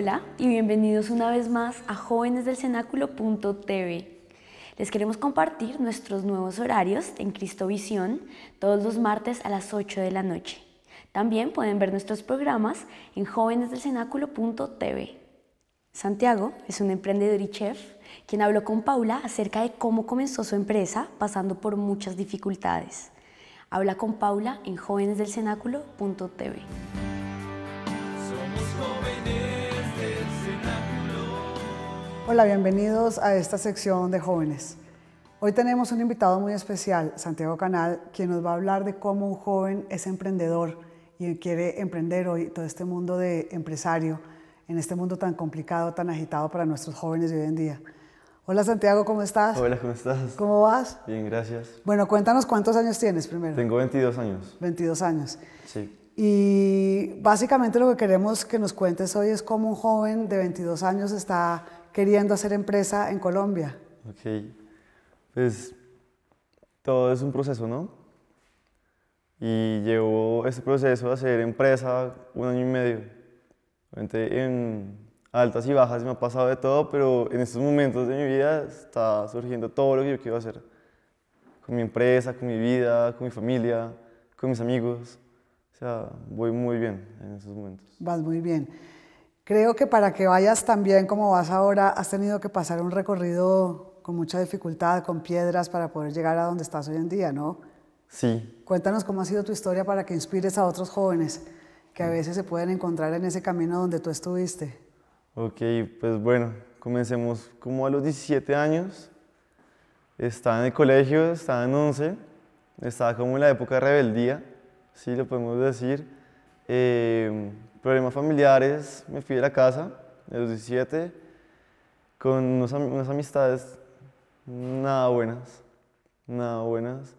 Hola y bienvenidos una vez más a Jóvenes del jóvenesdelcenáculo.tv. Les queremos compartir nuestros nuevos horarios en Cristovisión todos los martes a las 8 de la noche. También pueden ver nuestros programas en Jóvenes del jóvenesdelcenáculo.tv. Santiago es un emprendedor y chef quien habló con Paula acerca de cómo comenzó su empresa pasando por muchas dificultades. Habla con Paula en jóvenesdelcenáculo.tv. Somos jóvenes. Hola, bienvenidos a esta sección de jóvenes. Hoy tenemos un invitado muy especial, Santiago Canal, quien nos va a hablar de cómo un joven es emprendedor y quiere emprender hoy todo este mundo de empresario, en este mundo tan complicado, tan agitado para nuestros jóvenes de hoy en día. Hola Santiago, ¿cómo estás? Hola, ¿cómo estás? ¿Cómo vas? Bien, gracias. Bueno, cuéntanos cuántos años tienes primero. Tengo 22 años. 22 años. Sí. Y básicamente lo que queremos que nos cuentes hoy es cómo un joven de 22 años está queriendo hacer empresa en Colombia? Ok, pues todo es un proceso, ¿no? Y llevo este proceso de hacer empresa un año y medio. Obviamente en altas y bajas me ha pasado de todo, pero en estos momentos de mi vida está surgiendo todo lo que yo quiero hacer. Con mi empresa, con mi vida, con mi familia, con mis amigos. O sea, voy muy bien en estos momentos. Vas muy bien. Creo que para que vayas tan bien como vas ahora, has tenido que pasar un recorrido con mucha dificultad, con piedras, para poder llegar a donde estás hoy en día, ¿no? Sí. Cuéntanos cómo ha sido tu historia para que inspires a otros jóvenes que a mm. veces se pueden encontrar en ese camino donde tú estuviste. Ok, pues bueno, comencemos como a los 17 años. Estaba en el colegio, estaba en 11, estaba como en la época de rebeldía, si ¿sí? lo podemos decir. Em, problemas familiares, me fui de la casa de los 17 con unas amistades nada buenas, nada buenas.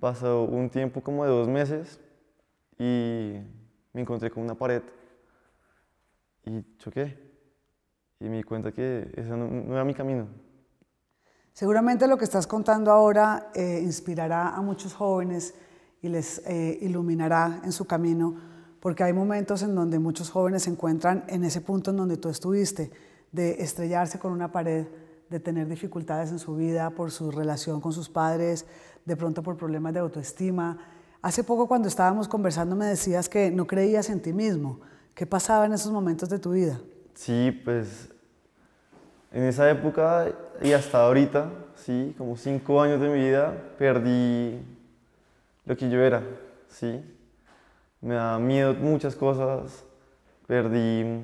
Pasó un tiempo como de dos meses y me encontré con una pared y choqué y me di cuenta que ese no, era mi camino. Seguramente lo que estás contando ahora eh, inspirará a muchos jóvenes y les eh, iluminará en su camino porque hay momentos en donde muchos jóvenes se encuentran en ese punto en donde tú estuviste, de estrellarse con una pared, de tener dificultades en su vida por su relación con sus padres, de pronto por problemas de autoestima. Hace poco cuando estábamos conversando me decías que no creías en ti mismo. ¿Qué pasaba en esos momentos de tu vida? Sí, pues en esa época y hasta ahorita, sí, como cinco años de mi vida, perdí lo que yo era, sí me da miedo muchas cosas. Perdí,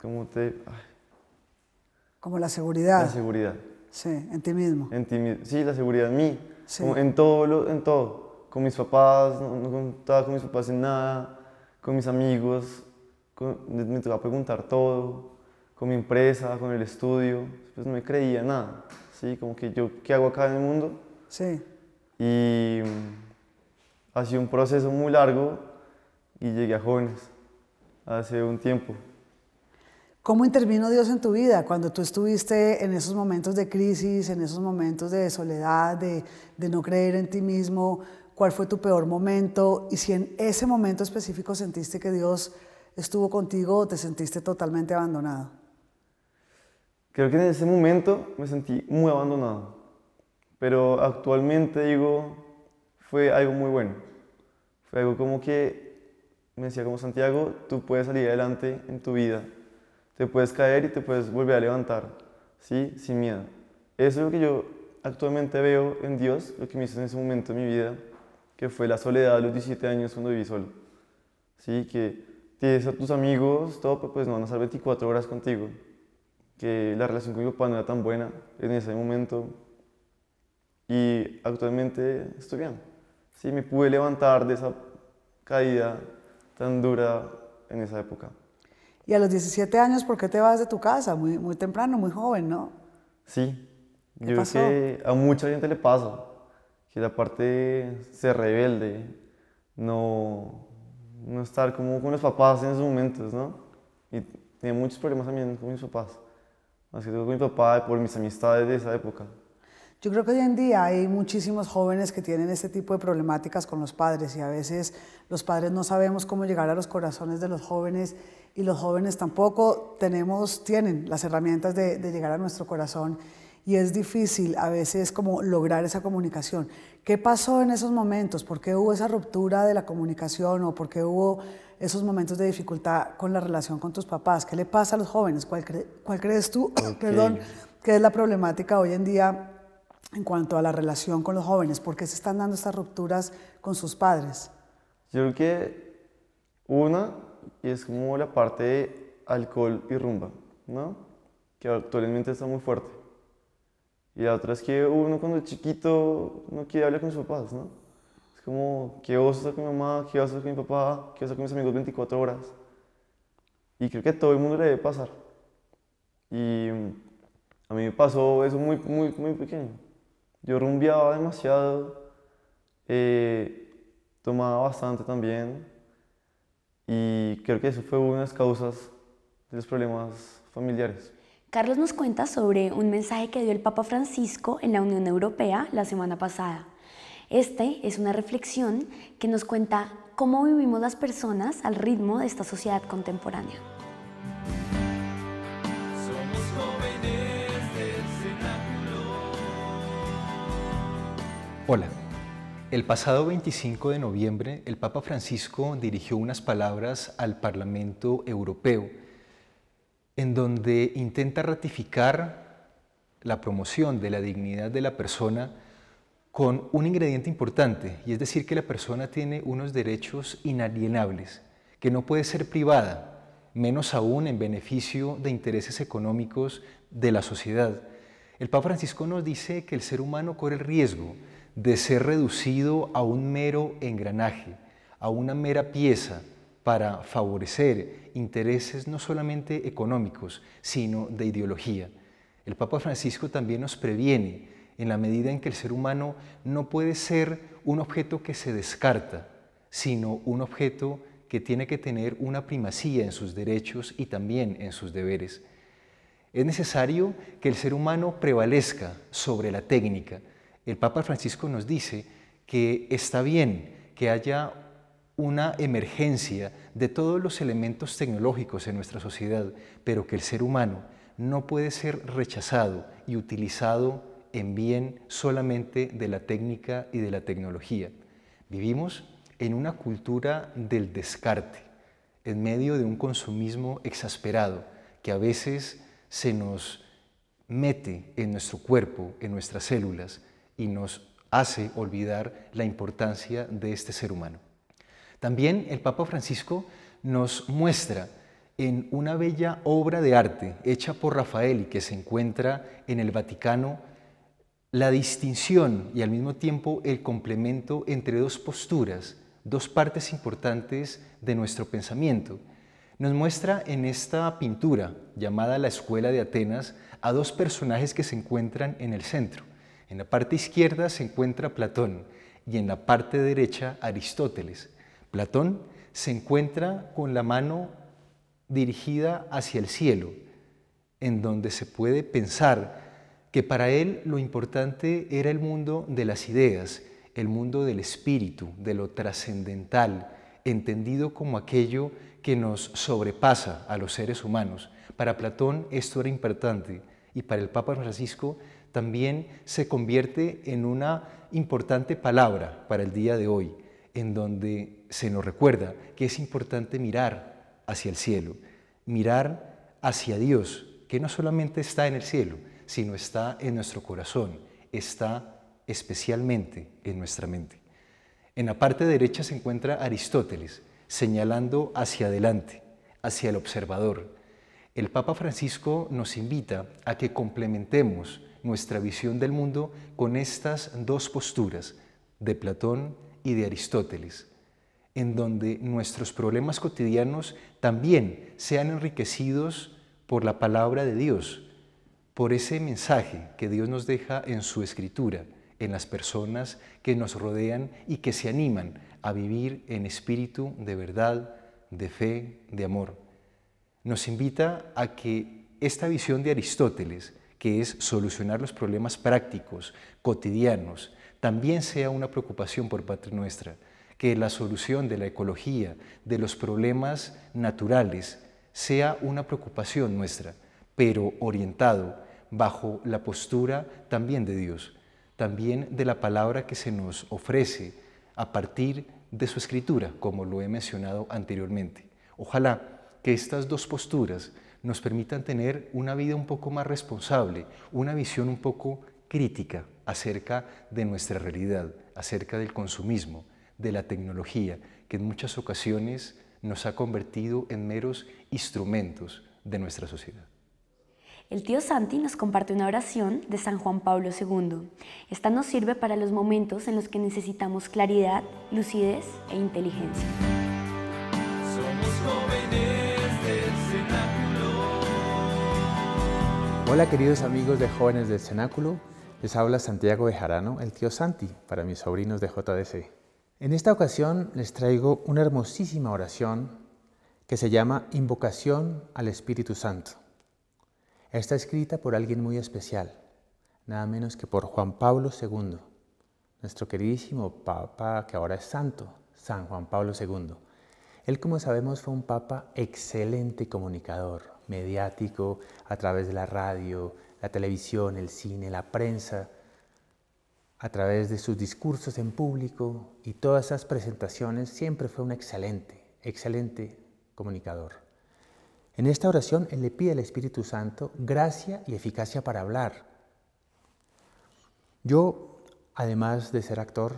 ¿cómo te...? Como la seguridad. La seguridad. Sí, en ti mismo. En ti, sí, la seguridad en mí. en, todo lo, en todo. Con mis papás, no, contaba con mis papás en nada. Con mis amigos, con, me tocaba preguntar todo. Con mi empresa, con el estudio. Pues no me creía nada. Sí, como que yo, ¿qué hago acá en el mundo? Sí. Y ha sido un proceso muy largo y llegué a jóvenes hace un tiempo. ¿Cómo intervino Dios en tu vida cuando tú estuviste en esos momentos de crisis, en esos momentos de soledad, de, no creer en ti mismo? ¿Cuál fue tu peor momento? Y si en ese momento específico sentiste que Dios estuvo contigo o te sentiste totalmente abandonado. Creo que en ese momento me sentí muy abandonado, pero actualmente digo, fue algo muy bueno. Fue algo como que me decía como Santiago, tú puedes salir adelante en tu vida, te puedes caer y te puedes volver a levantar, ¿sí? Sin miedo. Eso es lo que yo actualmente veo en Dios, lo que me hizo en ese momento de mi vida, que fue la soledad a los 17 años cuando viví solo, ¿sí? Que tienes a tus amigos, todo, pero pues no van a estar 24 horas contigo, que la relación con mi papá no era tan buena en ese momento y actualmente estoy bien. Sí, me pude levantar de esa caída tan dura en esa época. Y a los 17 años, ¿por qué te vas de tu casa? Muy, muy temprano, muy joven, ¿no? Sí, yo pasó? que a mucha gente le pasa, que la parte se rebelde, no, no estar como con los papás en esos momentos, ¿no? Y tenía muchos problemas también con mis papás, así que con mi papá por mis amistades de esa época. Yo creo que hoy en día hay muchísimos jóvenes que tienen este tipo de problemáticas con los padres y a veces los padres no sabemos cómo llegar a los corazones de los jóvenes y los jóvenes tampoco tenemos, tienen las herramientas de, llegar a nuestro corazón y es difícil a veces como lograr esa comunicación. ¿Qué pasó en esos momentos? ¿Por qué hubo esa ruptura de la comunicación o por qué hubo esos momentos de dificultad con la relación con tus papás? ¿Qué le pasa a los jóvenes? ¿Cuál, crees tú, perdón, que es la problemática hoy en día en cuanto a la relación con los jóvenes? ¿Por qué se están dando estas rupturas con sus padres? Yo creo que una es como la parte de alcohol y rumba, ¿no? Que actualmente está muy fuerte. Y la otra es que uno cuando es chiquito no quiere hablar con sus papás, ¿no? Es como, ¿qué vas a hacer con mi mamá? ¿Qué vas a hacer con mi papá? ¿Qué vas a hacer con mis amigos 24 horas? Y creo que a todo el mundo le debe pasar. Y a mí me pasó eso muy, muy, muy pequeño. Yo rumbeaba demasiado, eh, tomaba bastante también y creo que eso fue una de las causas de los problemas familiares. Carlos nos cuenta sobre un mensaje que dio el Papa Francisco en la Unión Europea la semana pasada. Este es una reflexión que nos cuenta cómo vivimos las personas al ritmo de esta sociedad contemporánea. Hola. El pasado 25 de noviembre, el Papa Francisco dirigió unas palabras al Parlamento Europeo en donde intenta ratificar la promoción de la dignidad de la persona con un ingrediente importante, y es decir que la persona tiene unos derechos inalienables, que no puede ser privada, menos aún en beneficio de intereses económicos de la sociedad. El Papa Francisco nos dice que el ser humano corre el riesgo de ser reducido a un mero engranaje, a una mera pieza para favorecer intereses no solamente económicos, sino de ideología. El Papa Francisco también nos previene en la medida en que el ser humano no puede ser un objeto que se descarta, sino un objeto que tiene que tener una primacía en sus derechos y también en sus deberes. Es necesario que el ser humano prevalezca sobre la técnica, el Papa Francisco nos dice que está bien que haya una emergencia de todos los elementos tecnológicos en nuestra sociedad, pero que el ser humano no puede ser rechazado y utilizado en bien solamente de la técnica y de la tecnología. Vivimos en una cultura del descarte, en medio de un consumismo exasperado que a veces se nos mete en nuestro cuerpo, en nuestras células, y nos hace olvidar la importancia de este ser humano. También el Papa Francisco nos muestra en una bella obra de arte hecha por Rafael y que se encuentra en el Vaticano la distinción y al mismo tiempo el complemento entre dos posturas, dos partes importantes de nuestro pensamiento. Nos muestra en esta pintura llamada La Escuela de Atenas a dos personajes que se encuentran en el centro. En la parte izquierda se encuentra Platón y en la parte derecha Aristóteles. Platón se encuentra con la mano dirigida hacia el cielo, en donde se puede pensar que para él lo importante era el mundo de las ideas, el mundo del espíritu, de lo trascendental, entendido como aquello que nos sobrepasa a los seres humanos. Para Platón esto era importante y para el Papa Francisco también se convierte en una importante palabra para el día de hoy, en donde se nos recuerda que es importante mirar hacia el cielo, mirar hacia Dios, que no solamente está en el cielo, sino está en nuestro corazón, está especialmente en nuestra mente. En la parte derecha se encuentra Aristóteles, señalando hacia adelante, hacia el observador. El Papa Francisco nos invita a que complementemos nuestra visión del mundo con estas dos posturas de Platón y de Aristóteles, en donde nuestros problemas cotidianos también sean enriquecidos por la palabra de Dios, por ese mensaje que Dios nos deja en su escritura, en las personas que nos rodean y que se animan a vivir en espíritu de verdad, de fe, de amor. Nos invita a que esta visión de Aristóteles, que es solucionar los problemas prácticos, cotidianos, también sea una preocupación por parte nuestra, que la solución de la ecología, de los problemas naturales, sea una preocupación nuestra, pero orientado bajo la postura también de Dios, también de la palabra que se nos ofrece a partir de su escritura, como lo he mencionado anteriormente. Ojalá que estas dos posturas nos permitan tener una vida un poco más responsable, una visión un poco crítica acerca de nuestra realidad, acerca del consumismo, de la tecnología, que en muchas ocasiones nos ha convertido en meros instrumentos de nuestra sociedad. El tío Santi nos comparte una oración de San Juan Pablo II. Esta nos sirve para los momentos en los que necesitamos claridad, lucidez e inteligencia. Hola queridos amigos de Jóvenes del Cenáculo, les habla Santiago de Jarano, el tío Santi, para mis sobrinos de JDC. En esta ocasión les traigo una hermosísima oración que se llama Invocación al Espíritu Santo. Está escrita por alguien muy especial, nada menos que por Juan Pablo II, nuestro queridísimo Papa que ahora es santo, San Juan Pablo II. Él, como sabemos, fue un Papa excelente comunicador, mediático a través de la radio, la televisión, el cine, la prensa, a través de sus discursos en público y todas esas presentaciones, siempre fue un excelente, excelente comunicador. En esta oración él le pide al Espíritu Santo gracia y eficacia para hablar. Yo, además de ser actor,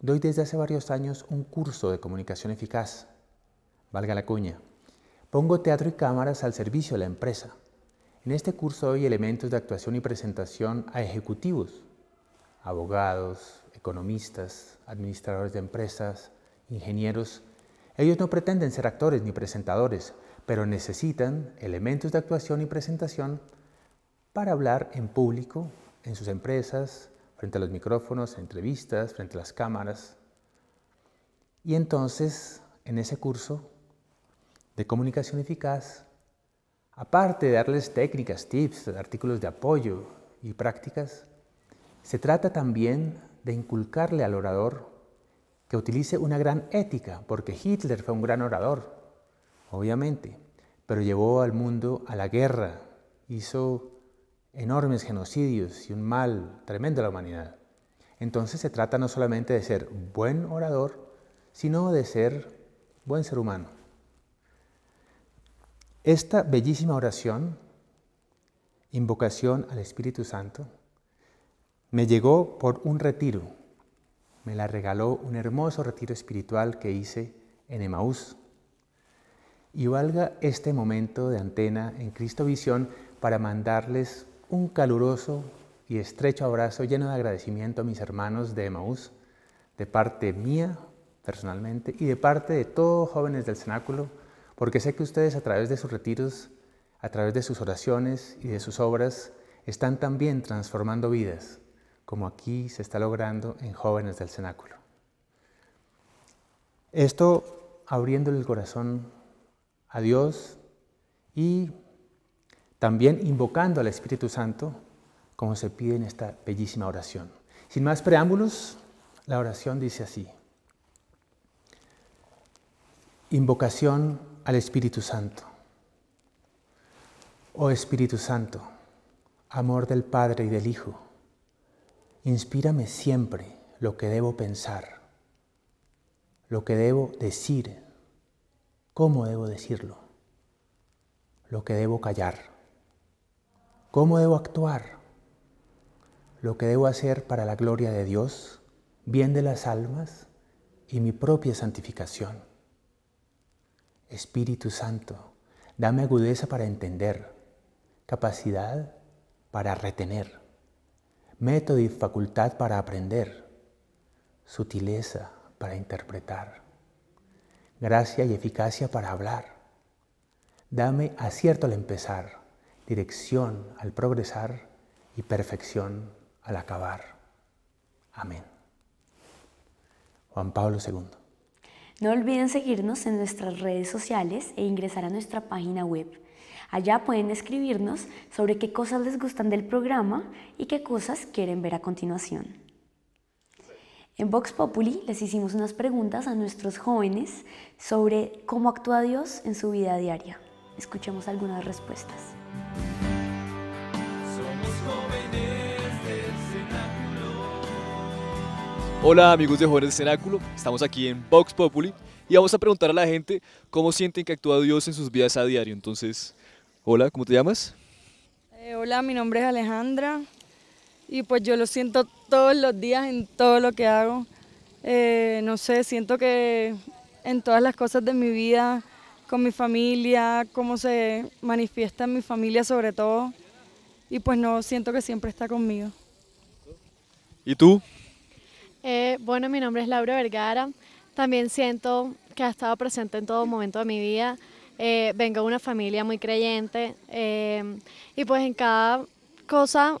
doy desde hace varios años un curso de comunicación eficaz, valga la cuña, Pongo teatro y cámaras al servicio de la empresa. En este curso doy elementos de actuación y presentación a ejecutivos, abogados, economistas, administradores de empresas, ingenieros. Ellos no pretenden ser actores ni presentadores, pero necesitan elementos de actuación y presentación para hablar en público, en sus empresas, frente a los micrófonos, entrevistas, frente a las cámaras. Y entonces, en ese curso, de comunicación eficaz, aparte de darles técnicas, tips, artículos de apoyo y prácticas, se trata también de inculcarle al orador que utilice una gran ética, porque Hitler fue un gran orador, obviamente, pero llevó al mundo a la guerra, hizo enormes genocidios y un mal tremendo a la humanidad. Entonces se trata no solamente de ser buen orador, sino de ser buen ser humano. Esta bellísima oración, invocación al Espíritu Santo, me llegó por un retiro. Me la regaló un hermoso retiro espiritual que hice en Emaús. Y valga este momento de antena en Cristo Visión para mandarles un caluroso y estrecho abrazo lleno de agradecimiento a mis hermanos de Emaús, de parte mía personalmente y de parte de todos jóvenes del cenáculo porque sé que ustedes a través de sus retiros, a través de sus oraciones y de sus obras, están también transformando vidas, como aquí se está logrando en jóvenes del cenáculo. Esto abriéndole el corazón a Dios y también invocando al Espíritu Santo, como se pide en esta bellísima oración. Sin más preámbulos, la oración dice así. Invocación al Espíritu Santo. Oh Espíritu Santo, amor del Padre y del Hijo, inspírame siempre lo que debo pensar, lo que debo decir, cómo debo decirlo, lo que debo callar, cómo debo actuar, lo que debo hacer para la gloria de Dios, bien de las almas y mi propia santificación. Espíritu Santo, dame agudeza para entender, capacidad para retener, método y facultad para aprender, sutileza para interpretar, gracia y eficacia para hablar. Dame acierto al empezar, dirección al progresar y perfección al acabar. Amén. Juan Pablo II. No olviden seguirnos en nuestras redes sociales e ingresar a nuestra página web. Allá pueden escribirnos sobre qué cosas les gustan del programa y qué cosas quieren ver a continuación. En Vox Populi les hicimos unas preguntas a nuestros jóvenes sobre cómo actúa Dios en su vida diaria. Escuchemos algunas respuestas. Hola amigos de Jóvenes Cenáculo, estamos aquí en Vox Populi y vamos a preguntar a la gente cómo sienten que actúa Dios en sus vidas a diario. Entonces, hola, ¿cómo te llamas? Eh, hola, mi nombre es Alejandra y pues yo lo siento todos los días en todo lo que hago. Eh, no sé, siento que en todas las cosas de mi vida, con mi familia, cómo se manifiesta en mi familia sobre todo, y pues no, siento que siempre está conmigo. ¿Y tú? Eh, bueno, mi nombre es Laura Vergara. También siento que ha estado presente en todo momento de mi vida. Eh, vengo de una familia muy creyente eh, y pues en cada cosa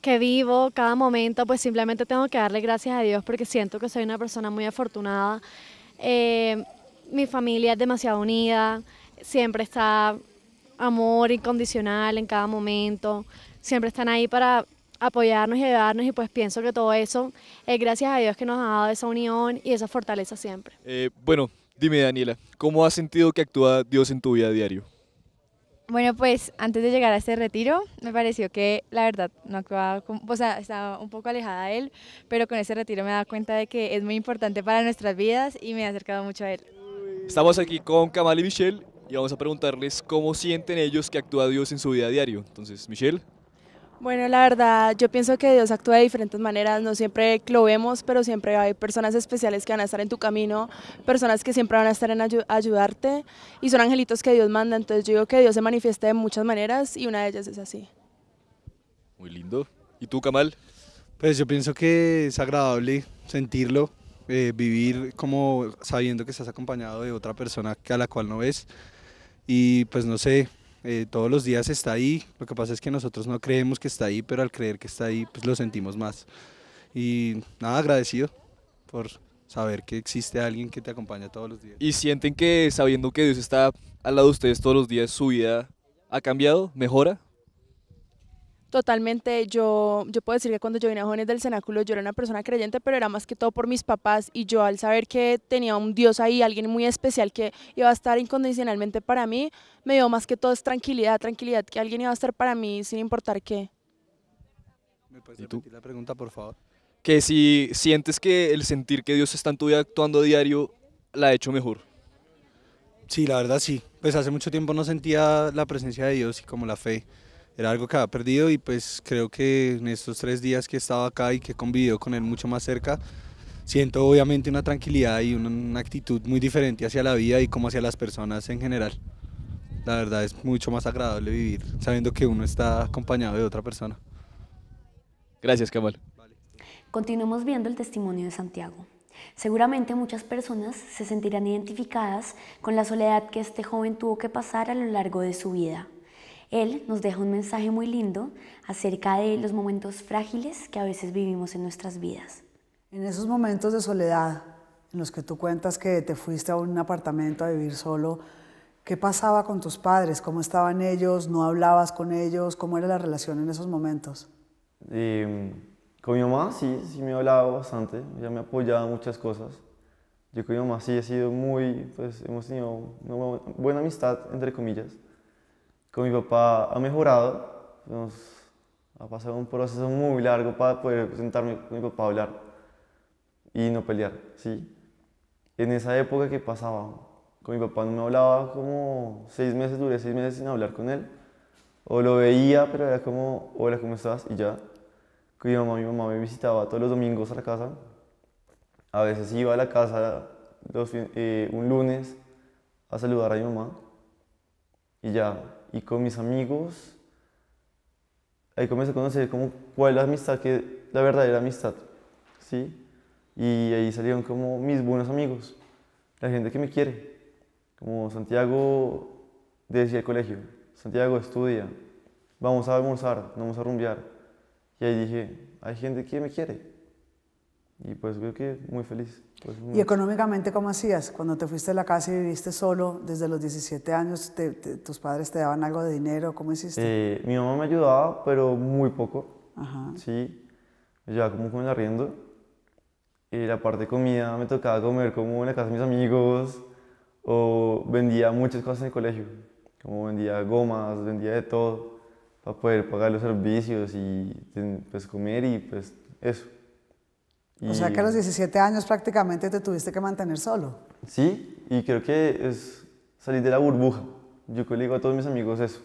que vivo, cada momento, pues simplemente tengo que darle gracias a Dios porque siento que soy una persona muy afortunada. mi familia es demasiado unida, siempre está amor incondicional en cada momento, siempre están ahí para apoyarnos y ayudarnos y pues pienso que todo eso es eh, gracias a Dios que nos ha dado esa unión y esa fortaleza siempre. Eh, bueno, dime Daniela, ¿cómo has sentido que actúa Dios en tu vida diario? Bueno, pues antes de llegar a este retiro, me pareció que la verdad no actuaba, o sea, estaba un poco alejada de él, pero con ese retiro me he dado cuenta de que es muy importante para nuestras vidas y me he acercado mucho a él. Estamos aquí con Kamal y Michelle y vamos a preguntarles cómo sienten ellos que actúa Dios en su vida diario. Entonces, Michelle. Bueno, la verdad, yo pienso que Dios actúa de diferentes maneras, no siempre lo vemos, pero siempre hay personas especiales que van a estar en tu camino, personas que siempre van a estar en ayudarte y son angelitos que Dios manda, entonces yo digo que Dios se manifiesta de muchas maneras y una de ellas es así. Muy lindo. ¿Y tú, Kamal? Pues yo pienso que es agradable sentirlo, eh, vivir como sabiendo que estás acompañado de otra persona a la cual no ves y pues no sé, eh, todos los días está ahí, lo que pasa es que nosotros no creemos que está ahí, pero al creer que está ahí, pues lo sentimos más. Y nada, agradecido por saber que existe alguien que te acompaña todos los días. ¿Y sienten que sabiendo que Dios está al lado de ustedes todos los días, su vida ha cambiado, mejora? Totalmente, yo, yo puedo decir que cuando yo vine a Jóvenes del Cenáculo yo era una persona creyente, pero era más que todo por mis papás y yo al saber que tenía un Dios ahí, alguien muy especial que iba a estar incondicionalmente para mí, me dio más que todo es tranquilidad, tranquilidad, que alguien iba a estar para mí sin importar qué. ¿Me puedes repetir la pregunta, por favor? Que si sientes que el sentir que Dios está en tu vida actuando diario la ha hecho mejor. Sí, la verdad sí. Pues hace mucho tiempo no sentía la presencia de Dios y como la fe era algo que había perdido y pues creo que en estos tres días que he estado acá y que he convivido con él mucho más cerca, siento obviamente una tranquilidad y una, actitud muy diferente hacia la vida y como hacia las personas en general. La verdad es mucho más agradable vivir sabiendo que uno está acompañado de otra persona. Gracias, Kamal. Continuemos viendo el testimonio de Santiago. Seguramente muchas personas se sentirán identificadas con la soledad que este joven tuvo que pasar a lo largo de su vida. Él nos deja un mensaje muy lindo acerca de los momentos frágiles que a veces vivimos en nuestras vidas. En esos momentos de soledad, en los que tú cuentas que te fuiste a un apartamento a vivir solo, ¿qué pasaba con tus padres? ¿Cómo estaban ellos? ¿No hablabas con ellos? ¿Cómo era la relación en esos momentos? Em, con mi mamá sí, sí me hablaba bastante, ella me apoyaba en muchas cosas. Yo con mi mamá sí he sido muy, pues hemos tenido una buena amistad, entre comillas con mi papá ha mejorado. Nos ha pasado un proceso muy largo para poder sentarme con mi papá a hablar y no pelear, ¿sí? En esa época que pasaba, con mi papá no me hablaba como seis meses, duré seis meses sin hablar con él. O lo veía, pero era como, hola, ¿cómo estás? Y ya. Con mi mamá, mi mamá me visitaba todos los domingos a la casa. A veces iba a la casa eh, un lunes a saludar a mi mamá. Y ya, y con mis amigos, ahí comencé a conocer como cuál es la amistad, que, la verdadera amistad, ¿sí? Y ahí salieron como mis buenos amigos, la gente que me quiere, como Santiago decía el colegio, Santiago estudia, vamos a almorzar, vamos a rumbear. Y ahí dije, hay gente que me quiere. Y pues creo que muy feliz. Pues ¿Y económicamente cómo hacías? Cuando te fuiste de la casa y viviste solo, desde los 17 años, ¿tus padres te daban algo de dinero? ¿Cómo hiciste? Eh, mi mamá me ayudaba, pero muy poco. Ajá. Sí, me como con el arriendo. Y la parte de comida me tocaba comer como en la casa de mis amigos, o vendía muchas cosas en el colegio, como vendía gomas, vendía de todo, para poder pagar los servicios y pues, comer y pues eso. O sea que a los 17 mm. años prácticamente te tuviste que mantener solo. Sí, y creo que es salir de la burbuja. Yo le digo a todos mis amigos eso.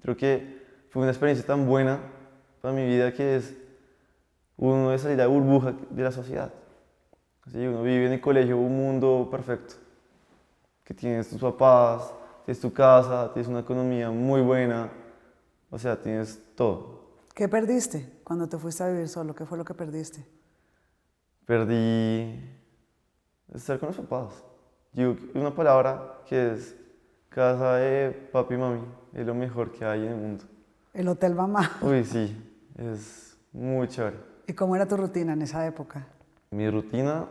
Creo que fue una experiencia tan buena para mi vida que es uno de salir de la burbuja de la sociedad. Así uno vive en el colegio un mundo perfecto, que tienes tus papás, tienes tu casa, tienes una economía muy buena, o sea, tienes todo. ¿Qué perdiste cuando te fuiste a vivir solo? ¿Qué fue lo que perdiste? perdí estar con los papás. Yo, una palabra que es casa de papi y mami, es lo mejor que hay en el mundo. El hotel mamá. Uy, sí, es muy chévere. ¿Y cómo era tu rutina en esa época? Mi rutina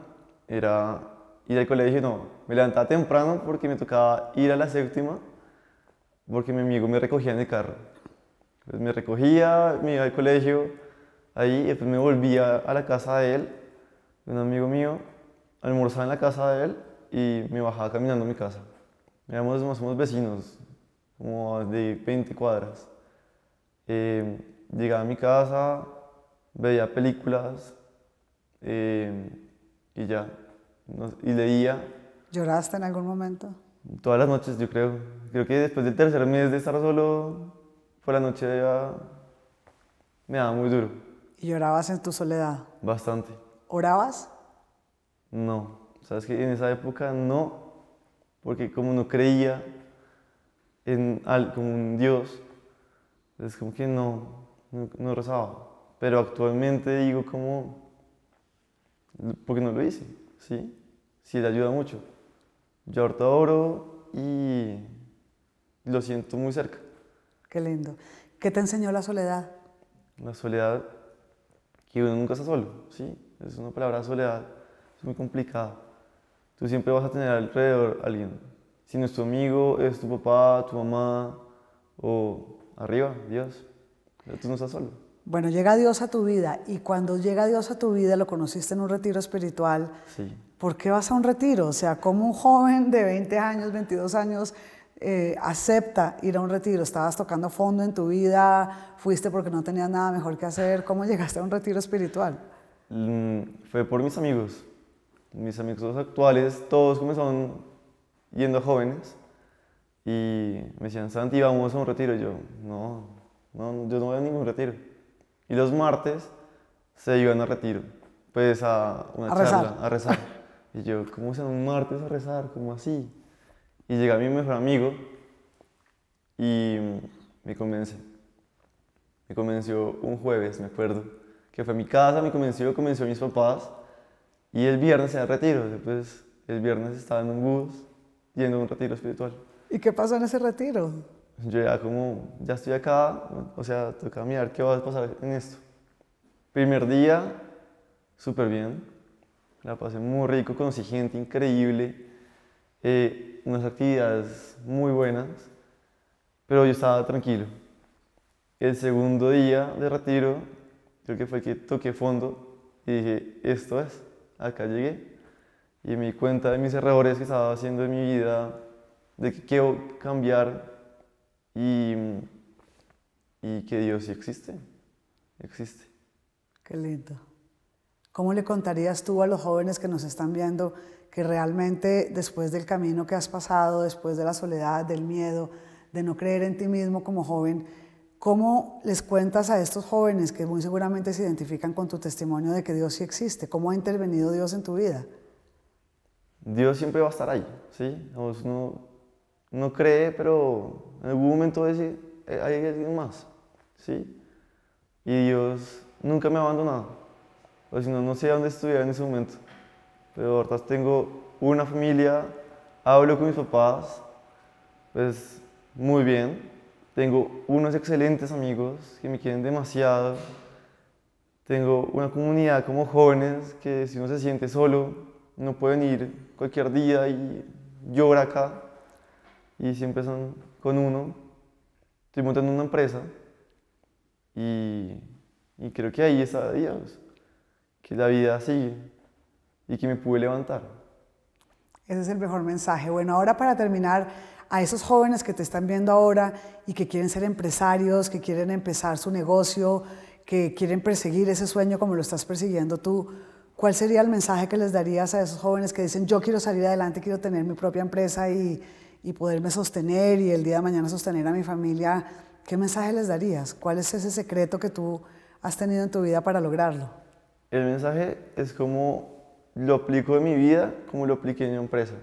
era ir al colegio, no, me levantaba temprano porque me tocaba ir a la séptima, porque mi amigo me recogía en el carro. Pues me recogía, me iba al colegio, ahí, y después me volvía a la casa de él un amigo mío, almorzaba en la casa de él y me bajaba caminando a mi casa. Éramos más somos vecinos, como de 20 cuadras. Em, llegaba a mi casa, veía películas em, y ya, y leía. ¿Lloraste en algún momento? Todas las noches, yo creo. Creo que después del tercer mes de estar solo, fue la noche ya me daba muy duro. ¿Y llorabas en tu soledad? Bastante. ¿Orabas? No, sabes que en esa época no, porque como no creía en como un Dios, es como que no, no, rezaba. Pero actualmente digo como, porque no lo hice, ¿sí? Sí, le ayuda mucho. Yo ahorita oro y lo siento muy cerca. Qué lindo. ¿Qué te enseñó la soledad? La soledad que uno nunca está solo, ¿sí? Es una palabra soledad, es muy complicada. Tú siempre vas a tener alrededor alguien. Si no es tu amigo, es tu papá, tu mamá o arriba, Dios. Pero tú no estás solo. Bueno, llega Dios a tu vida y cuando llega Dios a tu vida lo conociste en un retiro espiritual. Sí. ¿Por qué vas a un retiro? O sea, ¿cómo un joven de 20 años, 22 años eh, acepta ir a un retiro? ¿Estabas tocando fondo en tu vida? ¿Fuiste porque no tenías nada mejor que hacer? ¿Cómo llegaste a un retiro espiritual? Mm, fue por mis amigos. Mis amigos actuales, todos comenzaron yendo jóvenes y me decían, Santi, vamos a un retiro. Yo, no, no, yo no voy a ningún retiro. Y los martes se iban a retiro, pues a una charla, a rezar. Y yo, ¿cómo se un martes a rezar? ¿Cómo así? Y llega mi mejor amigo y me convence. Me convenció un jueves, me acuerdo que fue a mi casa, mi convencido, convenció a mis papás. Y el viernes era el retiro. Después, el viernes estaba en un bus yendo a un retiro espiritual. ¿Y qué pasó en ese retiro? Yo ya como, ya estoy acá, o sea, toca mirar qué va a pasar en esto. Primer día, súper bien. La pasé muy rico, conocí gente increíble. Eh, unas actividades muy buenas, pero yo estaba tranquilo. El segundo día de retiro creo que fue que toqué fondo y dije, esto es, acá llegué. Y me di cuenta de mis errores que estaba haciendo en mi vida, de que quiero cambiar y, y que Dios sí existe, existe. Qué lindo. ¿Cómo le contarías tú a los jóvenes que nos están viendo que realmente después del camino que has pasado, después de la soledad, del miedo, de no creer en ti mismo como joven, ¿Cómo les cuentas a estos jóvenes que muy seguramente se identifican con tu testimonio de que Dios sí existe? ¿Cómo ha intervenido Dios en tu vida? Dios siempre va a estar ahí, ¿sí? Uno, no cree, pero en algún momento decir eh, hay alguien más, ¿sí? Y Dios nunca me ha abandonado. O no, sé sé dónde estudiar en ese momento. Pero ahorita tengo una familia, hablo con mis papás, pues muy bien, tengo unos excelentes amigos que me quieren demasiado. Tengo una comunidad como jóvenes que si uno se siente solo, no pueden ir cualquier día y llora acá. Y siempre son con uno. Estoy montando una empresa y, y creo que ahí está Dios, que la vida sigue y que me pude levantar. Ese es el mejor mensaje. Bueno, ahora para terminar, a esos jóvenes que te están viendo ahora y que quieren ser empresarios, que quieren empezar su negocio, que quieren perseguir ese sueño como lo estás persiguiendo tú, ¿cuál sería el mensaje que les darías a esos jóvenes que dicen, yo quiero salir adelante, quiero tener mi propia empresa y, poderme sostener y el día de mañana sostener a mi familia? ¿Qué mensaje les darías? ¿Cuál es ese secreto que tú has tenido en tu vida para lograrlo? El mensaje es como lo aplico en mi vida, como lo apliqué en mi empresa.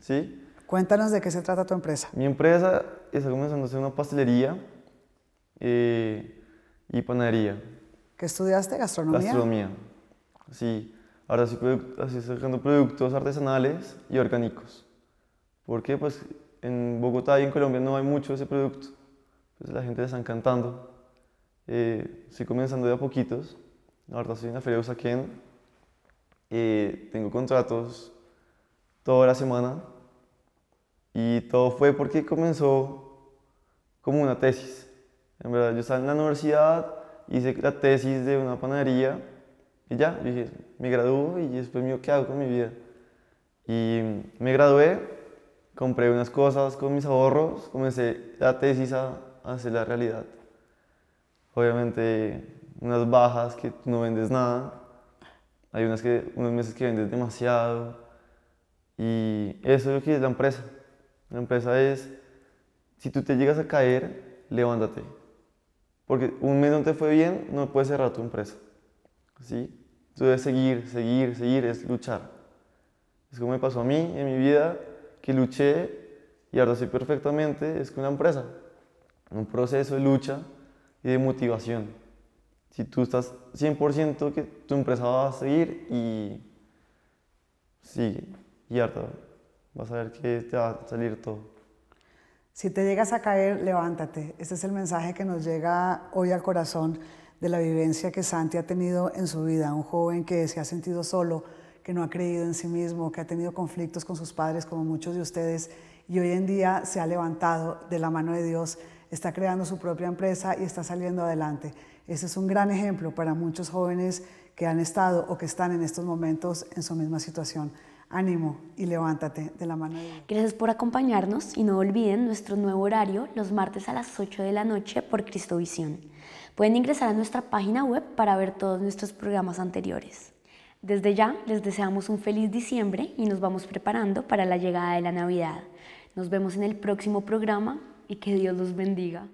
¿sí? Cuéntanos de qué se trata tu empresa. Mi empresa está comenzando a ser una pastelería eh, y panadería. ¿Qué estudiaste? ¿Gastronomía? Gastronomía, sí. Ahora sí estoy sacando productos artesanales y orgánicos. Porque pues en Bogotá y en Colombia no hay mucho ese producto. Pues la gente les está encantando. Eh, estoy comenzando de a poquitos. Ahora estoy en la feria eh, tengo contratos toda la semana y todo fue porque comenzó como una tesis. En verdad, yo estaba en la universidad, hice la tesis de una panadería y ya, yo dije, me graduó y después mío, ¿qué hago con mi vida? Y me gradué, compré unas cosas con mis ahorros, comencé la tesis a, hacer la realidad. Obviamente, unas bajas que no vendes nada, hay unas que, unos meses que vendes demasiado y eso es lo que es la empresa. La empresa es, si tú te llegas a caer, levántate. Porque un mes no te fue bien, no puedes cerrar tu empresa. ¿Sí? Tú debes seguir, seguir, seguir, es luchar. Es como me pasó a mí en mi vida, que luché y ahora sé perfectamente, es que una empresa, un proceso de lucha y de motivación. Si tú estás 100% que tu empresa va a seguir y sigue y harta vas a ver qué te va a salir todo. Si te llegas a caer, levántate. Este es el mensaje que nos llega hoy al corazón de la vivencia que Santi ha tenido en su vida, un joven que se ha sentido solo, que no ha creído en sí mismo, que ha tenido conflictos con sus padres, como muchos de ustedes, y hoy en día se ha levantado de la mano de Dios, está creando su propia empresa y está saliendo adelante. Ese es un gran ejemplo para muchos jóvenes que han estado o que están en estos momentos en su misma situación. Ánimo y levántate de la mano de Dios. Gracias por acompañarnos y no olviden nuestro nuevo horario los martes a las 8 de la noche por Cristovisión. Pueden ingresar a nuestra página web para ver todos nuestros programas anteriores. Desde ya les deseamos un feliz diciembre y nos vamos preparando para la llegada de la Navidad. Nos vemos en el próximo programa y que Dios los bendiga.